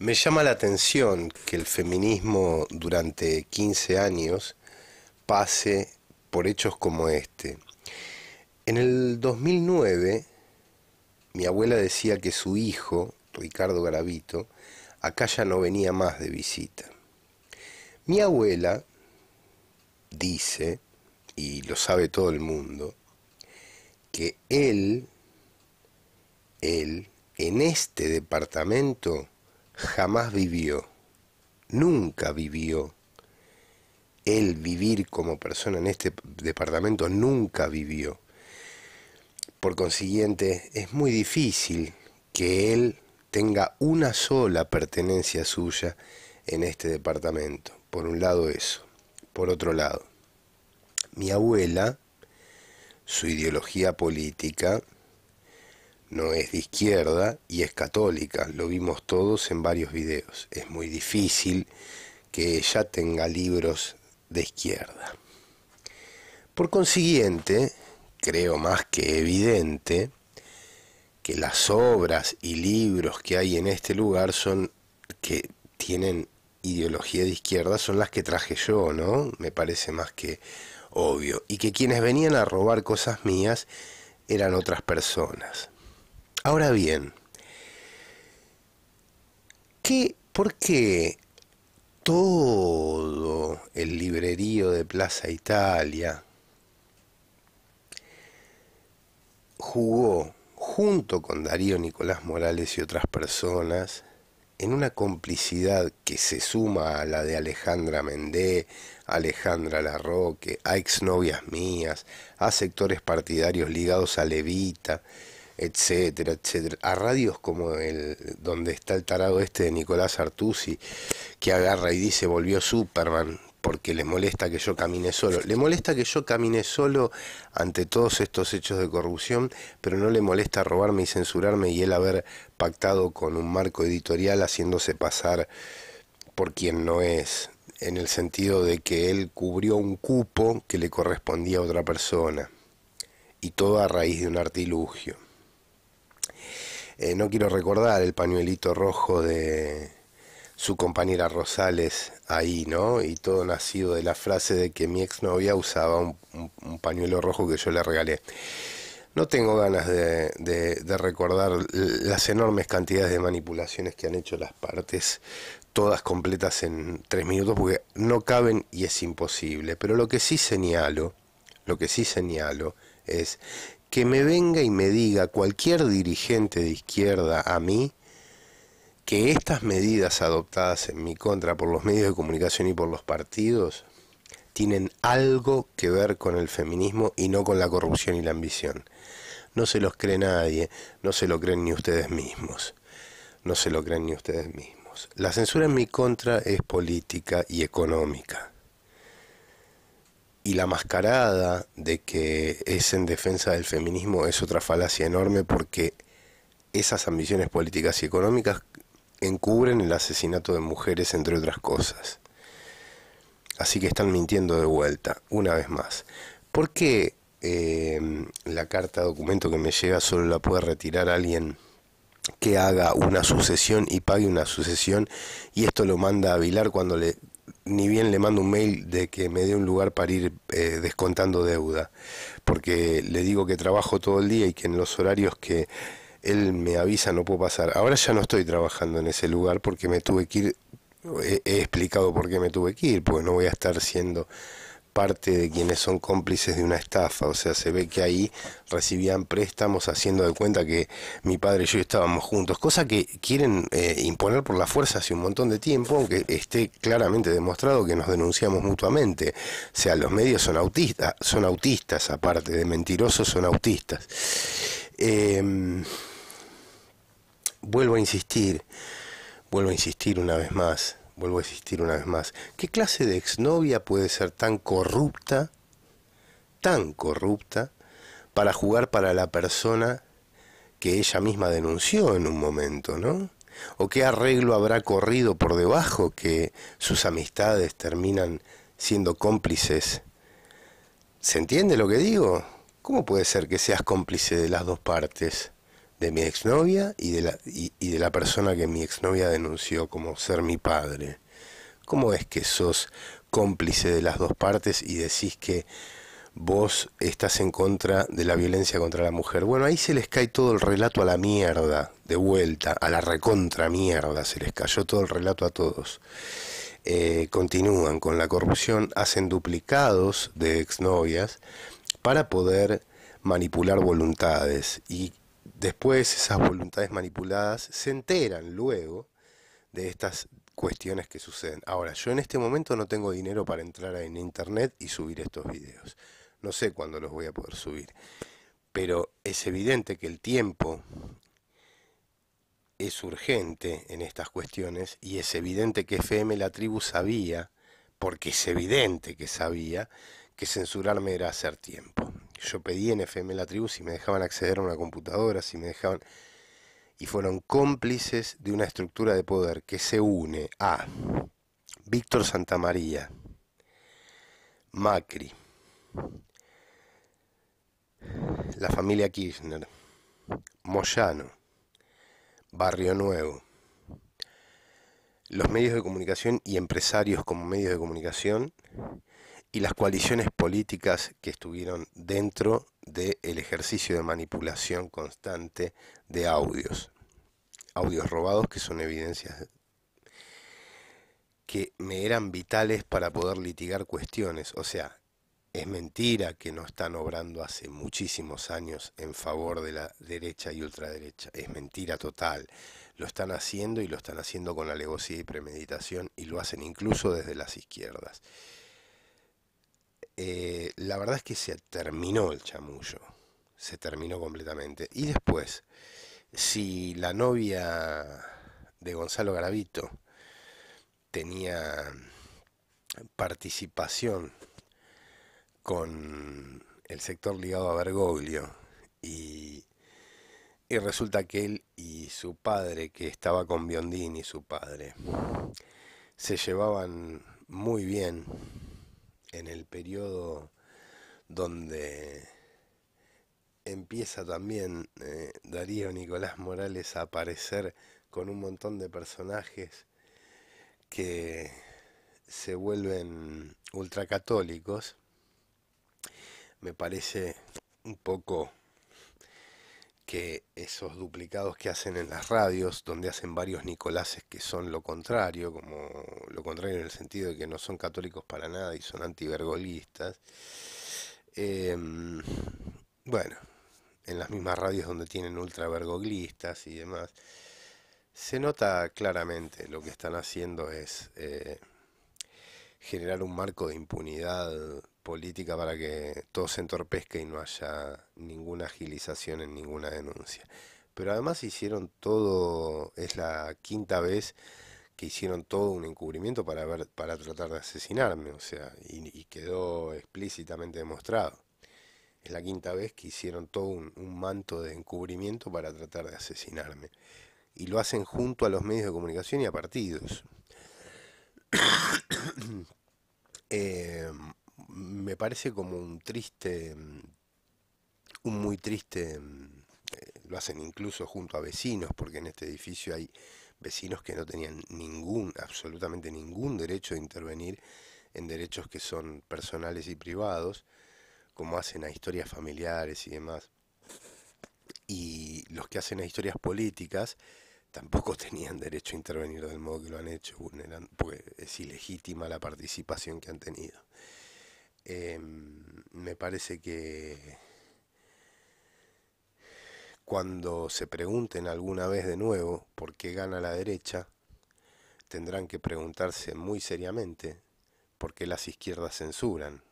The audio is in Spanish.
Me llama la atención que el feminismo durante 15 años pase por hechos como este. En el 2009, mi abuela decía que su hijo, Ricardo Garavito, acá ya no venía más de visita. Mi abuela dice, y lo sabe todo el mundo, que él, él, en este departamento, jamás vivió, nunca vivió. Él vivir como persona en este departamento nunca vivió. Por consiguiente, es muy difícil que él tenga una sola pertenencia suya en este departamento. Por un lado eso. Por otro lado, mi abuela, su ideología política no es de izquierda y es católica, lo vimos todos en varios videos. Es muy difícil que ella tenga libros de izquierda. Por consiguiente, creo más que evidente, que las obras y libros que hay en este lugar son que tienen ideología de izquierda son las que traje yo, ¿no? Me parece más que obvio. Y que quienes venían a robar cosas mías eran otras personas. Ahora bien, ¿qué, ¿por qué todo el librerío de Plaza Italia jugó junto con Darío Nicolás Morales y otras personas en una complicidad que se suma a la de Alejandra Mendé, Alejandra Larroque, a exnovias mías, a sectores partidarios ligados a Levita, etcétera, etcétera, a radios como el donde está el tarado este de Nicolás Artusi, que agarra y dice volvió Superman porque le molesta que yo camine solo. Le molesta que yo camine solo ante todos estos hechos de corrupción, pero no le molesta robarme y censurarme y él haber pactado con un marco editorial haciéndose pasar por quien no es, en el sentido de que él cubrió un cupo que le correspondía a otra persona, y todo a raíz de un artilugio. Eh, no quiero recordar el pañuelito rojo de su compañera Rosales ahí, ¿no? Y todo nacido de la frase de que mi exnovia usaba un, pañuelo rojo que yo le regalé. No tengo ganas de, de, recordar las enormes cantidades de manipulaciones que han hecho las partes, todas completas en tres minutos, porque no caben y es imposible. Pero lo que sí señalo, lo que sí señalo es que me venga y me diga cualquier dirigente de izquierda a mí que estas medidas adoptadas en mi contra por los medios de comunicación y por los partidos tienen algo que ver con el feminismo y no con la corrupción y la ambición. No se los cree nadie, no se lo creen ni ustedes mismos, no se lo creen ni ustedes mismos. La censura en mi contra es política y económica. Y la mascarada de que es en defensa del feminismo es otra falacia enorme porque esas ambiciones políticas y económicas encubren el asesinato de mujeres, entre otras cosas. Así que están mintiendo de vuelta, una vez más. ¿Por qué em, la carta documento que me llega solo la puede retirar alguien que haga una sucesión y pague una sucesión y esto lo manda a Vilar cuando le ni bien le mando un mail de que me dé un lugar para ir eh, descontando deuda, porque le digo que trabajo todo el día y que en los horarios que él me avisa no puedo pasar. Ahora ya no estoy trabajando en ese lugar porque me tuve que ir, he, eh, he explicado por qué me tuve que ir, porque no voy a estar siendo parte de quienes son cómplices de una estafa. O sea, se ve que ahí recibían préstamos haciendo de cuenta que mi padre y yo estábamos juntos, cosa que quieren eh, imponer por la fuerza hace un montón de tiempo, aunque esté claramente demostrado que nos denunciamos mutuamente. O sea, los medios son autistas, son autistas, aparte de mentirosos, son autistas. Em, vuelvo a insistir, vuelvo a insistir una vez más vuelvo a insistir una vez más, ¿qué clase de exnovia puede ser tan corrupta, tan corrupta, para jugar para la persona que ella misma denunció en un momento, ¿no? ¿O qué arreglo habrá corrido por debajo que sus amistades terminan siendo cómplices? ¿Se entiende lo que digo? ¿Cómo puede ser que seas cómplice de las dos partes? de mi exnovia y de, la, y, de la persona que mi exnovia denunció como ser mi padre. ¿Cómo es que sos cómplice de las dos partes y decís que vos estás en contra de la violencia contra la mujer? Bueno, ahí se les cae todo el relato a la mierda, de vuelta, a la recontra mierda, se les cayó todo el relato a todos. Eh, continúan con la corrupción, hacen duplicados de exnovias para poder manipular voluntades y Después esas voluntades manipuladas se enteran luego de estas cuestiones que suceden. Ahora, yo en este momento no tengo dinero para entrar en internet y subir estos videos. No sé cuándo los voy a poder subir. Pero es evidente que el tiempo es urgente en estas cuestiones y es evidente que FM La Tribu sabía, porque es evidente que sabía, que censurarme era hacer tiempo yo pedí en FM La Tribu si me dejaban acceder a una computadora, si me dejaban... Y fueron cómplices de una estructura de poder que se une a Víctor Santamaría, Macri, la familia Kirchner, Moyano, Barrio Nuevo, los medios de comunicación y empresarios como medios de comunicación y las coaliciones políticas que estuvieron dentro del ejercicio de manipulación constante de audios. Audios robados que son evidencias que me eran vitales para poder litigar cuestiones. O sea, es mentira que no están obrando hace muchísimos años en favor de la derecha y ultraderecha. Es mentira total. Lo están haciendo y lo están haciendo con alevosía y premeditación y lo hacen incluso desde las izquierdas. Eh, la verdad es que se terminó el chamullo, se terminó completamente. Y después, si la novia de Gonzalo Gravito tenía participación con el sector ligado a Bergoglio y, y resulta que él y su padre, que estaba con Biondini, su padre, se llevaban muy bien en el periodo donde empieza también eh, Darío Nicolás Morales a aparecer con un montón de personajes que se vuelven ultracatólicos, me parece un poco esos duplicados que hacen en las radios, donde hacen varios nicolases que son lo contrario, como lo contrario en el sentido de que no son católicos para nada y son antivergolistas. Em, bueno, en las mismas radios donde tienen ultravergoglistas y demás, se nota claramente lo que están haciendo es eh, generar un marco de impunidad política para que todo se entorpezca y no haya ninguna agilización en ninguna denuncia. Pero además hicieron todo, es la quinta vez que hicieron todo un encubrimiento para, para tratar de asesinarme, o sea, y, quedó explícitamente demostrado. Es la quinta vez que hicieron todo un, un, manto de encubrimiento para tratar de asesinarme. Y lo hacen junto a los medios de comunicación y a partidos. eh, me parece como un triste, mm, un muy triste, mm, eh, lo hacen incluso junto a vecinos, porque en este edificio hay vecinos que no tenían ningún, absolutamente ningún derecho a intervenir en derechos que son personales y privados, como hacen a historias familiares y demás. Y los que hacen a historias políticas tampoco tenían derecho a intervenir del modo que lo han hecho, porque es ilegítima la participación que han tenido. Em, me parece que cuando se pregunten alguna vez de nuevo por qué gana la derecha, tendrán que preguntarse muy seriamente por qué las izquierdas censuran.